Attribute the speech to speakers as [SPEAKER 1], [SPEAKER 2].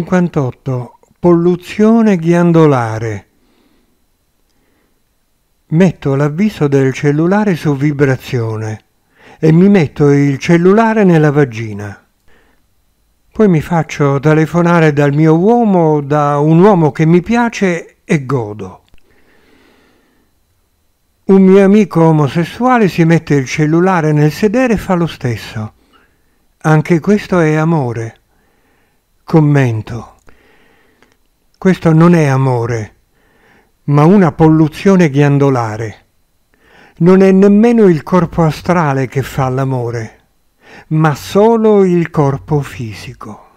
[SPEAKER 1] 58. Polluzione ghiandolare. Metto l'avviso del cellulare su vibrazione e mi metto il cellulare nella vagina. Poi mi faccio telefonare dal mio uomo, da un uomo che mi piace e godo. Un mio amico omosessuale si mette il cellulare nel sedere e fa lo stesso. Anche questo è amore. Commento. Questo non è amore, ma una polluzione ghiandolare. Non è nemmeno il corpo astrale che fa l'amore, ma solo il corpo fisico.